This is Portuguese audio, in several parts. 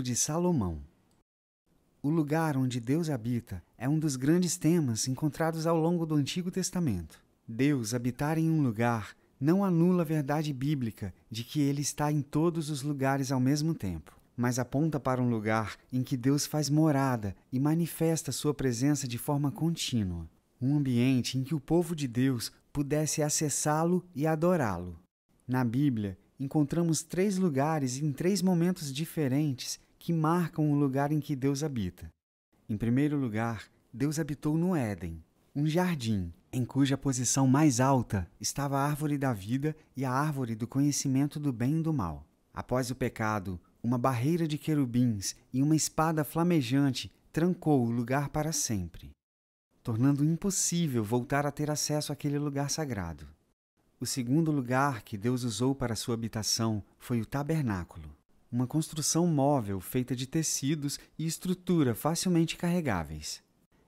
Templo de Salomão. O lugar onde Deus habita é um dos grandes temas encontrados ao longo do Antigo Testamento. Deus habitar em um lugar não anula a verdade bíblica de que ele está em todos os lugares ao mesmo tempo, mas aponta para um lugar em que Deus faz morada e manifesta sua presença de forma contínua. Um ambiente em que o povo de Deus pudesse acessá-lo e adorá-lo. Na Bíblia, encontramos três lugares em três momentos diferentes que marcam o lugar em que Deus habita. Em primeiro lugar, Deus habitou no Éden, um jardim em cuja posição mais alta estava a árvore da vida e a árvore do conhecimento do bem e do mal. Após o pecado, uma barreira de querubins e uma espada flamejante trancou o lugar para sempre, tornando impossível voltar a ter acesso àquele lugar sagrado. O segundo lugar que Deus usou para sua habitação foi o tabernáculo uma construção móvel feita de tecidos e estrutura facilmente carregáveis.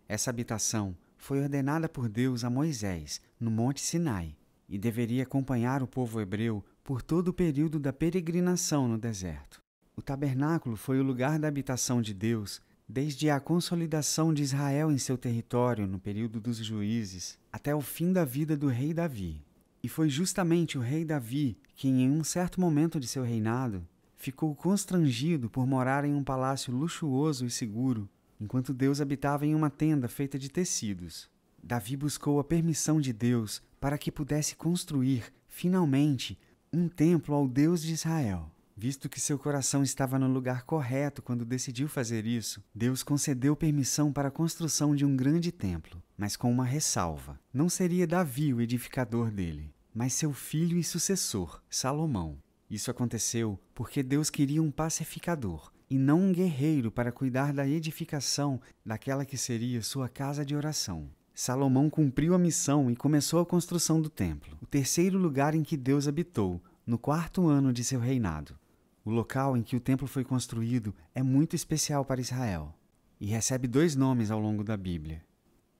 Essa habitação foi ordenada por Deus a Moisés, no Monte Sinai, e deveria acompanhar o povo hebreu por todo o período da peregrinação no deserto. O tabernáculo foi o lugar da habitação de Deus desde a consolidação de Israel em seu território no período dos juízes até o fim da vida do rei Davi. E foi justamente o rei Davi que, em um certo momento de seu reinado, ficou constrangido por morar em um palácio luxuoso e seguro, enquanto Deus habitava em uma tenda feita de tecidos. Davi buscou a permissão de Deus para que pudesse construir, finalmente, um templo ao Deus de Israel. Visto que seu coração estava no lugar correto quando decidiu fazer isso, Deus concedeu permissão para a construção de um grande templo, mas com uma ressalva: não seria Davi o edificador dele, mas seu filho e sucessor, Salomão. Isso aconteceu porque Deus queria um pacificador e não um guerreiro para cuidar da edificação daquela que seria sua casa de oração. Salomão cumpriu a missão e começou a construção do templo, o terceiro lugar em que Deus habitou, no quarto ano de seu reinado. O local em que o templo foi construído é muito especial para Israel e recebe dois nomes ao longo da Bíblia: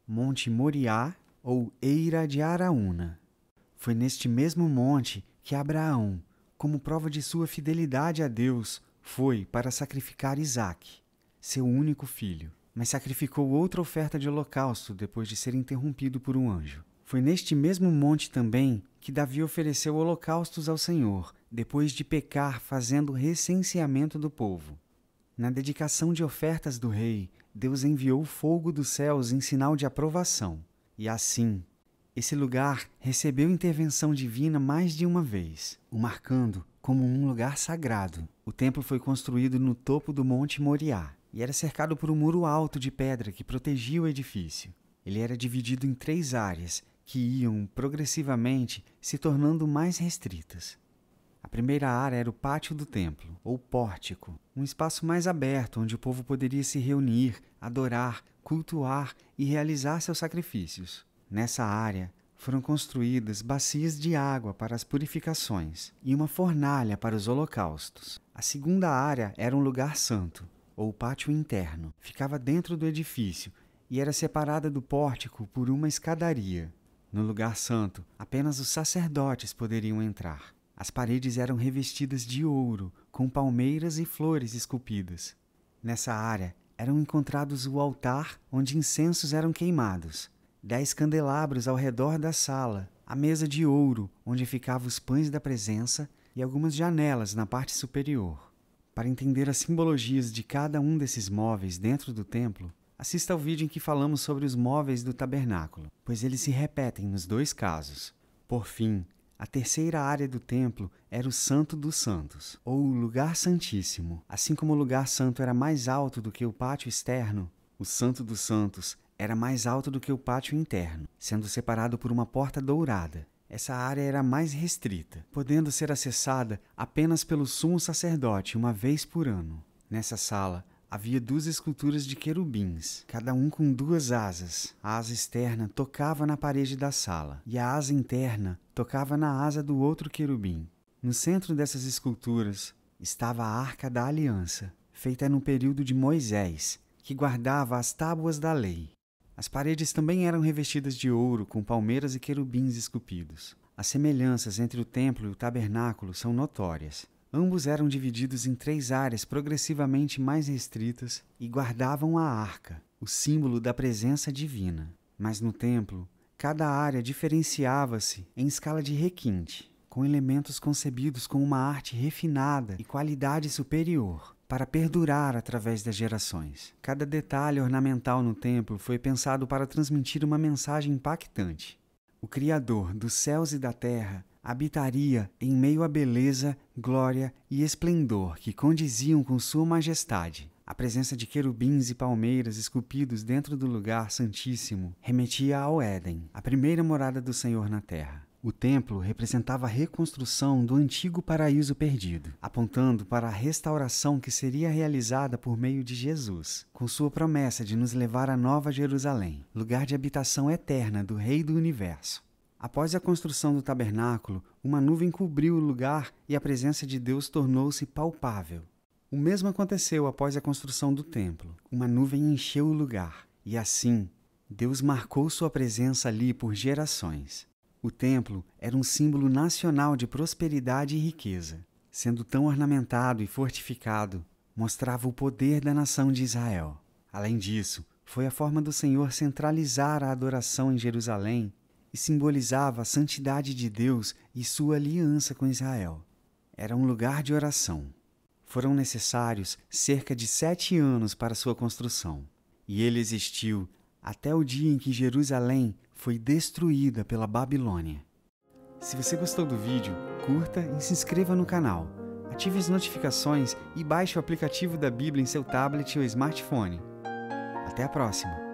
Monte Moriá ou Eira de Araúna. Foi neste mesmo monte que Abraão, como prova de sua fidelidade a Deus, foi para sacrificar Isaque, seu único filho, mas sacrificou outra oferta de holocausto depois de ser interrompido por um anjo. Foi neste mesmo monte também que Davi ofereceu holocaustos ao Senhor, depois de pecar fazendo recenseamento do povo. Na dedicação de ofertas do rei, Deus enviou fogo dos céus em sinal de aprovação, e assim esse lugar recebeu intervenção divina mais de uma vez, o marcando como um lugar sagrado. O templo foi construído no topo do Monte Moriá e era cercado por um muro alto de pedra que protegia o edifício. Ele era dividido em três áreas que iam progressivamente se tornando mais restritas. A primeira área era o pátio do templo, ou pórtico, um espaço mais aberto onde o povo poderia se reunir, adorar, cultuar e realizar seus sacrifícios. Nessa área foram construídas bacias de água para as purificações e uma fornalha para os holocaustos. A segunda área era um lugar santo, ou pátio interno. Ficava dentro do edifício e era separada do pórtico por uma escadaria. No lugar santo, apenas os sacerdotes poderiam entrar. As paredes eram revestidas de ouro, com palmeiras e flores esculpidas. Nessa área eram encontrados o altar onde incensos eram queimados dez candelabros ao redor da sala, a mesa de ouro onde ficavam os pães da presença e algumas janelas na parte superior. Para entender as simbologias de cada um desses móveis dentro do templo, assista ao vídeo em que falamos sobre os móveis do tabernáculo, pois eles se repetem nos dois casos. Por fim, a terceira área do templo era o Santo dos Santos, ou o Lugar Santíssimo. Assim como o Lugar Santo era mais alto do que o pátio externo, o Santo dos Santos era mais alto do que o pátio interno, sendo separado por uma porta dourada. Essa área era mais restrita, podendo ser acessada apenas pelo sumo sacerdote uma vez por ano. Nessa sala havia duas esculturas de querubins, cada um com duas asas. A asa externa tocava na parede da sala e a asa interna tocava na asa do outro querubim. No centro dessas esculturas estava a Arca da Aliança, feita no período de Moisés, que guardava as tábuas da lei. As paredes também eram revestidas de ouro, com palmeiras e querubins esculpidos. As semelhanças entre o templo e o tabernáculo são notórias. Ambos eram divididos em três áreas progressivamente mais restritas e guardavam a arca, o símbolo da presença divina. Mas no templo, cada área diferenciava-se em escala de requinte, com elementos concebidos com uma arte refinada e qualidade superior para perdurar através das gerações. Cada detalhe ornamental no templo foi pensado para transmitir uma mensagem impactante. O Criador dos céus e da terra habitaria em meio à beleza, glória e esplendor que condiziam com Sua Majestade. A presença de querubins e palmeiras esculpidos dentro do lugar santíssimo remetia ao Éden, a primeira morada do Senhor na terra. O templo representava a reconstrução do antigo paraíso perdido, apontando para a restauração que seria realizada por meio de Jesus, com sua promessa de nos levar à Nova Jerusalém, lugar de habitação eterna do Rei do Universo. Após a construção do tabernáculo, uma nuvem cobriu o lugar e a presença de Deus tornou-se palpável. O mesmo aconteceu após a construção do templo. Uma nuvem encheu o lugar, e assim, Deus marcou sua presença ali por gerações. O templo era um símbolo nacional de prosperidade e riqueza. Sendo tão ornamentado e fortificado, mostrava o poder da nação de Israel. Além disso, foi a forma do Senhor centralizar a adoração em Jerusalém e simbolizava a santidade de Deus e sua aliança com Israel. Era um lugar de oração. Foram necessários cerca de sete anos para sua construção, e ele existiu até o dia em que Jerusalém foi destruída pela Babilônia. Se você gostou do vídeo, curta e se inscreva no canal. Ative as notificações e baixe o aplicativo da Bíblia em seu tablet ou smartphone. Até a próxima!